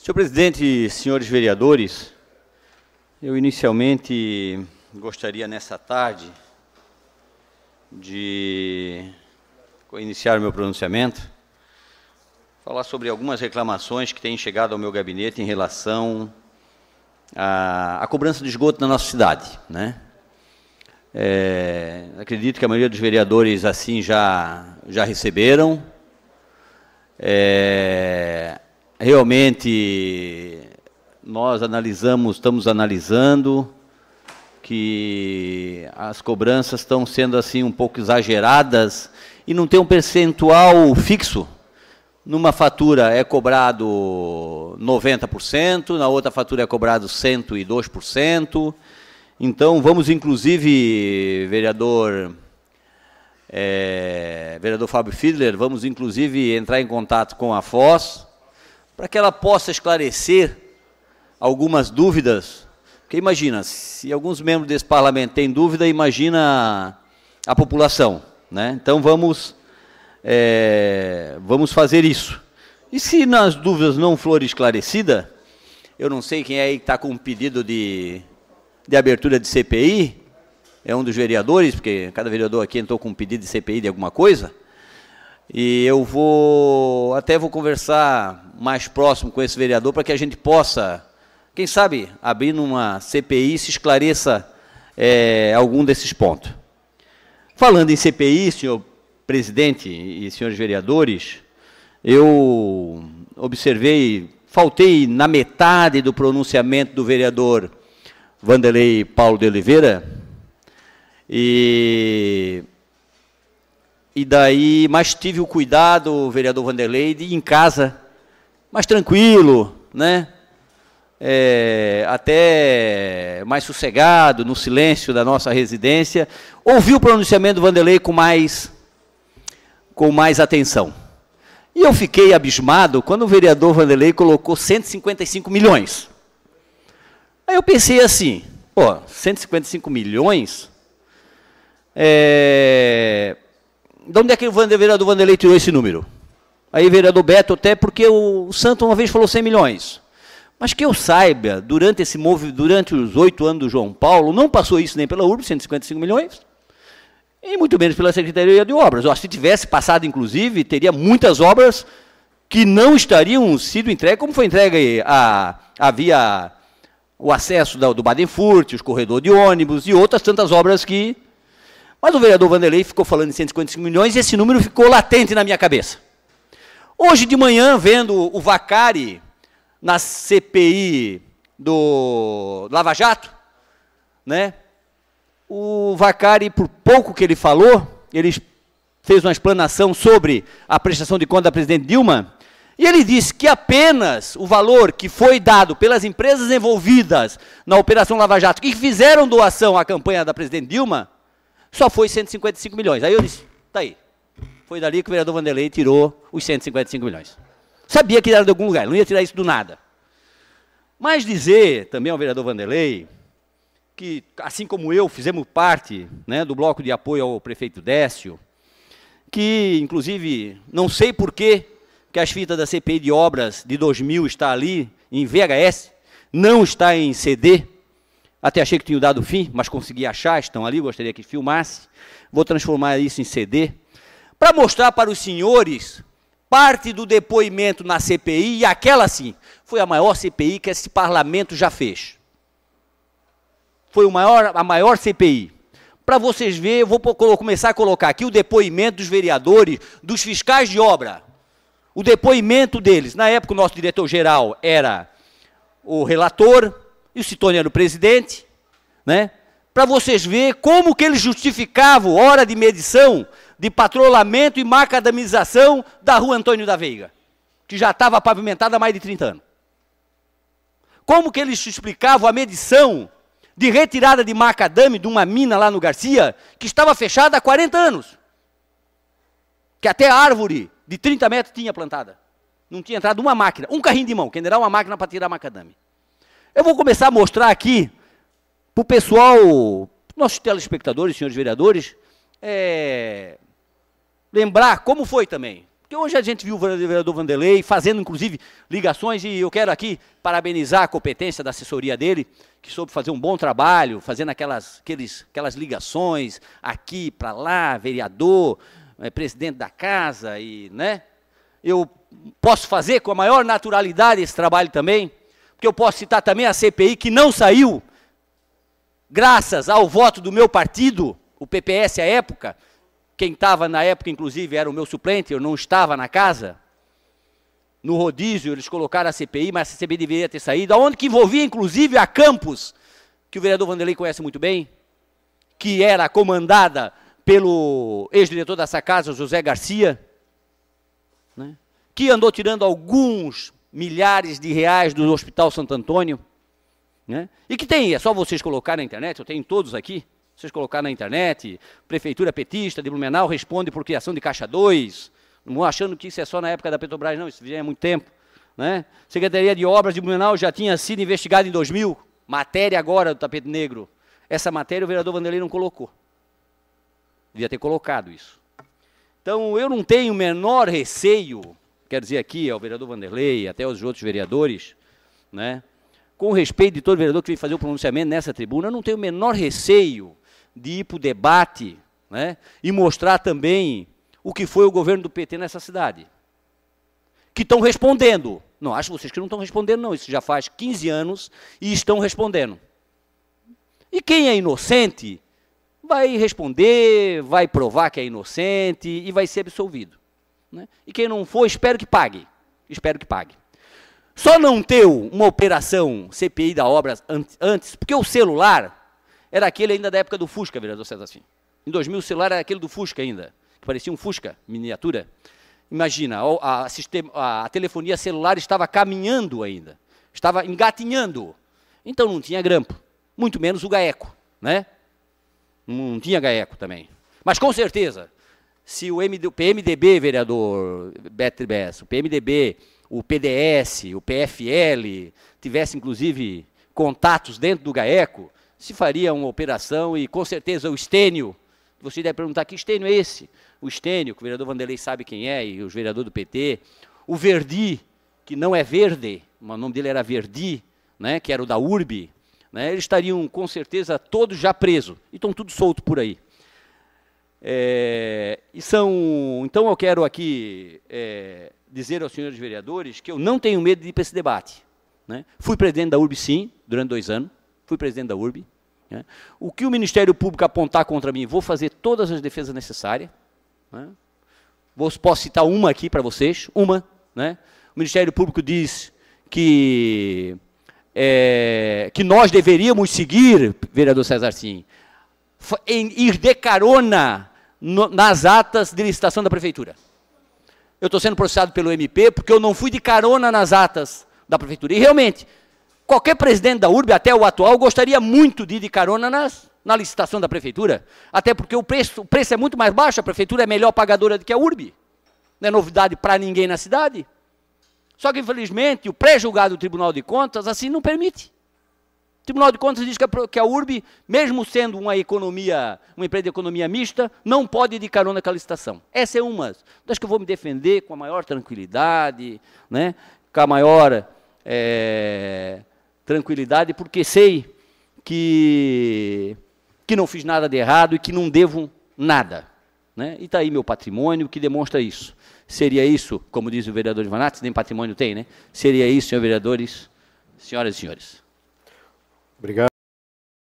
Senhor presidente, senhores vereadores, eu inicialmente gostaria nessa tarde de iniciar o meu pronunciamento, falar sobre algumas reclamações que têm chegado ao meu gabinete em relação à, à cobrança de esgoto na nossa cidade. Né? É, acredito que a maioria dos vereadores assim já, já receberam. É, realmente nós analisamos, estamos analisando que as cobranças estão sendo assim um pouco exageradas e não tem um percentual fixo. Numa fatura é cobrado 90%, na outra fatura é cobrado 102%. Então vamos inclusive, vereador é, vereador Fábio Fiedler, vamos inclusive entrar em contato com a FOS para que ela possa esclarecer algumas dúvidas. Porque imagina, se alguns membros desse parlamento têm dúvida, imagina a, a população. Né? Então vamos, é, vamos fazer isso. E se nas dúvidas não for esclarecida, eu não sei quem é aí que está com um pedido de, de abertura de CPI, é um dos vereadores, porque cada vereador aqui entrou com um pedido de CPI de alguma coisa. E eu vou até vou conversar mais próximo com esse vereador para que a gente possa, quem sabe, abrir numa CPI se esclareça é, algum desses pontos. Falando em CPI, senhor presidente e senhores vereadores, eu observei, faltei na metade do pronunciamento do vereador Vanderlei Paulo de Oliveira e e daí, mas tive o cuidado, vereador Vanderlei, de ir em casa, mais tranquilo, né? É, até mais sossegado, no silêncio da nossa residência, ouvi o pronunciamento do Vanderlei com mais, com mais atenção. E eu fiquei abismado quando o vereador Vanderlei colocou 155 milhões. Aí eu pensei assim, pô, 155 milhões é, de onde é que o vereador Vanderlei tirou esse número? Aí, vereador Beto, até porque o Santo uma vez falou 100 milhões. Mas que eu saiba, durante esse movimento, durante os oito anos do João Paulo, não passou isso nem pela URB, 155 milhões, e muito menos pela Secretaria de Obras. se tivesse passado, inclusive, teria muitas obras que não estariam sido entregues, como foi entregue a, a via o acesso da, do Baden-Furt, os corredores de ônibus e outras tantas obras que mas o vereador Vanderlei ficou falando em 155 milhões e esse número ficou latente na minha cabeça. Hoje de manhã, vendo o Vacari na CPI do Lava Jato, né? O Vacari, por pouco que ele falou, ele fez uma explanação sobre a prestação de conta da presidente Dilma, e ele disse que apenas o valor que foi dado pelas empresas envolvidas na Operação Lava Jato, que fizeram doação à campanha da presidente Dilma, só foi 155 milhões. Aí eu disse, tá aí. Foi dali que o vereador Vanderlei tirou os 155 milhões. Sabia que era de algum lugar, não ia tirar isso do nada. Mas dizer também ao vereador Vanderlei que, assim como eu, fizemos parte né, do bloco de apoio ao prefeito Décio, que, inclusive, não sei por que as fitas da CPI de obras de 2000 está ali em VHS, não está em CD, até achei que tinha dado fim, mas consegui achar, estão ali, gostaria que filmasse. Vou transformar isso em CD para mostrar para os senhores parte do depoimento na CPI, e aquela sim, foi a maior CPI que esse parlamento já fez. Foi maior, a maior CPI. Para vocês verem, eu vou começar a colocar aqui o depoimento dos vereadores, dos fiscais de obra. O depoimento deles. Na época, o nosso diretor-geral era o relator, e o Citone era o presidente, né? para vocês verem como que ele justificava hora de medição, de patrulhamento e macadamização da rua Antônio da Veiga, que já estava pavimentada há mais de 30 anos. Como que ele explicava a medição de retirada de macadame de uma mina lá no Garcia, que estava fechada há 40 anos, que até árvore de 30 metros tinha plantada. Não tinha entrado uma máquina, um carrinho de mão, que ainda era uma máquina para tirar macadame. Eu vou começar a mostrar aqui para o pessoal, nossos telespectadores, senhores vereadores, é, lembrar como foi também. Porque hoje a gente viu o vereador Vanderlei fazendo, inclusive, ligações, e eu quero aqui parabenizar a competência da assessoria dele, que soube fazer um bom trabalho, fazendo aquelas, aqueles, aquelas ligações aqui para lá, vereador, é, presidente da casa, e, né? Eu posso fazer com a maior naturalidade esse trabalho também, porque eu posso citar também a CPI que não saiu, graças ao voto do meu partido, o PPS à época, quem estava na época, inclusive, era o meu suplente, eu não estava na casa. No rodízio, eles colocaram a CPI, mas a CPI deveria ter saído, aonde que envolvia, inclusive, a Campos, que o vereador Vanderlei conhece muito bem, que era comandada pelo ex-diretor dessa casa, José Garcia, né, que andou tirando alguns milhares de reais do Hospital Santo Antônio. Né? E que tem, é só vocês colocar na internet, eu tenho todos aqui, vocês colocar na internet, Prefeitura Petista de Blumenau responde por criação de Caixa 2, não achando que isso é só na época da Petrobras, não, isso já é muito tempo. Né? Secretaria de Obras de Blumenau já tinha sido investigada em 2000, matéria agora do tapete negro. Essa matéria o vereador Vanderlei não colocou. Devia ter colocado isso. Então, eu não tenho o menor receio quero dizer aqui ao vereador Vanderlei, até aos outros vereadores, né? com respeito de todo vereador que vem fazer o pronunciamento nessa tribuna, eu não tenho o menor receio de ir para o debate né? e mostrar também o que foi o governo do PT nessa cidade. Que estão respondendo. Não, acho vocês que não estão respondendo, não. Isso já faz 15 anos e estão respondendo. E quem é inocente vai responder, vai provar que é inocente e vai ser absolvido. Né? E quem não for, espero que pague. Espero que pague. Só não teu uma operação CPI da obra antes, porque o celular era aquele ainda da época do Fusca, vereador César Em 2000 o celular era aquele do Fusca ainda, que parecia um Fusca, miniatura. Imagina, a, a, a, a telefonia celular estava caminhando ainda, estava engatinhando. Então não tinha grampo, muito menos o gaeco, né? Não tinha gaeco também. Mas com certeza, se o, MD, PMDB, vereador Betribes, o PMDB, o PDS, o PFL, tivesse inclusive contatos dentro do GAECO, se faria uma operação e com certeza o Estênio, você deve perguntar que Estênio é esse? O Estênio, que o vereador Vanderlei sabe quem é, e os vereadores do PT, o Verdi, que não é verde, o nome dele era Verdi, né, que era o da URB, né, eles estariam com certeza todos já presos, e estão tudo solto por aí. É, e são, então eu quero aqui é, dizer aos senhores vereadores que eu não tenho medo de ir para esse debate. Né? Fui presidente da URB, sim, durante dois anos. Fui presidente da URB. Né? O que o Ministério Público apontar contra mim, vou fazer todas as defesas necessárias. Né? Vou, posso citar uma aqui para vocês, uma. Né? O Ministério Público diz que, é, que nós deveríamos seguir, vereador César Sim, em ir de carona no, nas atas de licitação da prefeitura. Eu estou sendo processado pelo MP porque eu não fui de carona nas atas da prefeitura. E realmente, qualquer presidente da URB, até o atual, gostaria muito de ir de carona nas, na licitação da prefeitura. Até porque o preço, o preço é muito mais baixo, a prefeitura é melhor pagadora do que a URB. Não é novidade para ninguém na cidade. Só que, infelizmente, o pré-julgado do Tribunal de Contas assim não permite. Tribunal de Contas diz que a, que a URB, mesmo sendo uma economia, uma empresa de economia mista, não pode indicar carona com a licitação. Essa é uma das que eu vou me defender com a maior tranquilidade, né, com a maior é, tranquilidade, porque sei que, que não fiz nada de errado e que não devo nada. Né? E está aí meu patrimônio que demonstra isso. Seria isso, como diz o vereador Ivanatz, nem patrimônio tem, né? Seria isso, senhores vereadores, senhoras e senhores. Obrigado.